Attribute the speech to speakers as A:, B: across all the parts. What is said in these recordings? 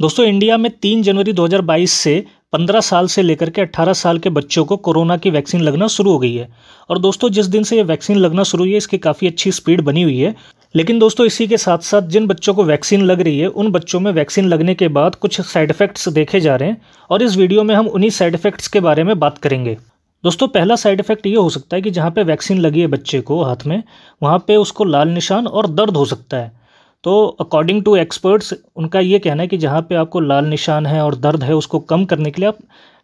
A: दोस्तों इंडिया में तीन जनवरी 2022 से 15 साल से लेकर के 18 साल के बच्चों को कोरोना की वैक्सीन लगना शुरू हो गई है और दोस्तों जिस दिन से ये वैक्सीन लगना शुरू हुई है इसकी काफ़ी अच्छी स्पीड बनी हुई है लेकिन दोस्तों इसी के साथ साथ जिन बच्चों को वैक्सीन लग रही है उन बच्चों में वैक्सीन लगने के बाद कुछ साइड इफेक्ट्स देखे जा रहे हैं और इस वीडियो में हम उन्हीं साइड इफेक्ट्स के बारे में बात करेंगे दोस्तों पहला साइड इफेक्ट ये हो सकता है कि जहाँ पे वैक्सीन लगी है बच्चे को हाथ में वहाँ पे उसको लाल निशान और दर्द हो सकता है तो अकॉर्डिंग टू एक्सपर्ट्स उनका ये कहना है कि जहाँ पे आपको लाल निशान है और दर्द है उसको कम करने के लिए आप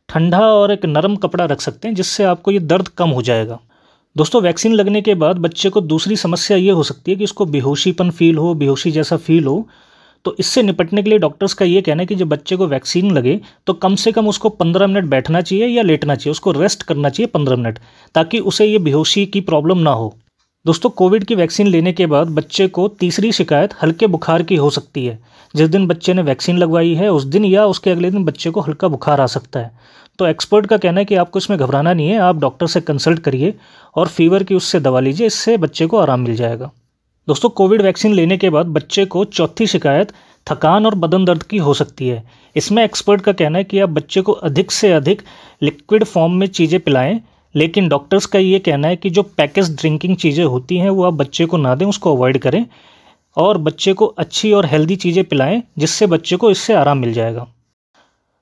A: ठंडा और एक नरम कपड़ा रख सकते हैं जिससे आपको ये दर्द कम हो जाएगा दोस्तों वैक्सीन लगने के बाद बच्चे को दूसरी समस्या ये हो सकती है कि उसको बेहोशीपन फील हो बेहोशी जैसा फील हो तो इससे निपटने के लिए डॉक्टर्स का ये कहना है कि जब बच्चे को वैक्सीन लगे तो कम से कम उसको पंद्रह मिनट बैठना चाहिए या लेटना चाहिए उसको रेस्ट करना चाहिए पंद्रह मिनट ताकि उसे ये बेहोशी की प्रॉब्लम ना हो दोस्तों कोविड की वैक्सीन लेने के बाद बच्चे को तीसरी शिकायत हल्के बुखार की हो सकती है जिस दिन बच्चे ने वैक्सीन लगवाई है उस दिन या उसके अगले दिन बच्चे को हल्का बुखार आ सकता है तो एक्सपर्ट का कहना है कि आपको इसमें घबराना नहीं है आप डॉक्टर से कंसल्ट करिए और फीवर की उससे दवा लीजिए इससे बच्चे को आराम मिल जाएगा दोस्तों कोविड वैक्सीन लेने के बाद बच्चे को चौथी शिकायत थकान और बदन दर्द की हो सकती है इसमें एक्सपर्ट का कहना है कि आप बच्चे को अधिक से अधिक लिक्विड फॉर्म में चीज़ें पिलाएं लेकिन डॉक्टर्स का ये कहना है कि जो पैकेज ड्रिंकिंग चीज़ें होती हैं वो आप बच्चे को ना दें उसको अवॉइड करें और बच्चे को अच्छी और हेल्दी चीज़ें पिलाएं जिससे बच्चे को इससे आराम मिल जाएगा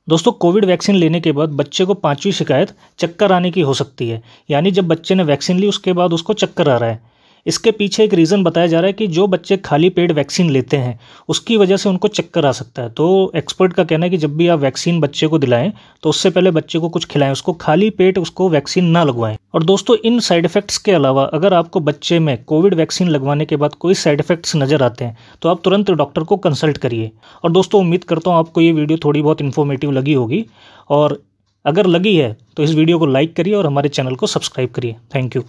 A: दोस्तों कोविड वैक्सीन लेने के बाद बच्चे को पांचवी शिकायत चक्कर आने की हो सकती है यानी जब बच्चे ने वैक्सीन ली उसके बाद उसको चक्कर आ रहा है इसके पीछे एक रीज़न बताया जा रहा है कि जो बच्चे खाली पेड़ वैक्सीन लेते हैं उसकी वजह से उनको चक्कर आ सकता है तो एक्सपर्ट का कहना है कि जब भी आप वैक्सीन बच्चे को दिलाएं तो उससे पहले बच्चे को कुछ खिलाएं उसको खाली पेट उसको वैक्सीन ना लगवाएं और दोस्तों इन साइड इफेक्ट्स के अलावा अगर आपको बच्चे में कोविड वैक्सीन लगवाने के बाद कोई साइड इफेक्ट्स नज़र आते हैं तो आप तुरंत डॉक्टर को कंसल्ट करिए और दोस्तों उम्मीद करता हूँ आपको ये वीडियो थोड़ी बहुत इन्फॉर्मेटिव लगी होगी और अगर लगी है तो इस वीडियो को लाइक करिए और हमारे चैनल को सब्सक्राइब करिए थैंक यू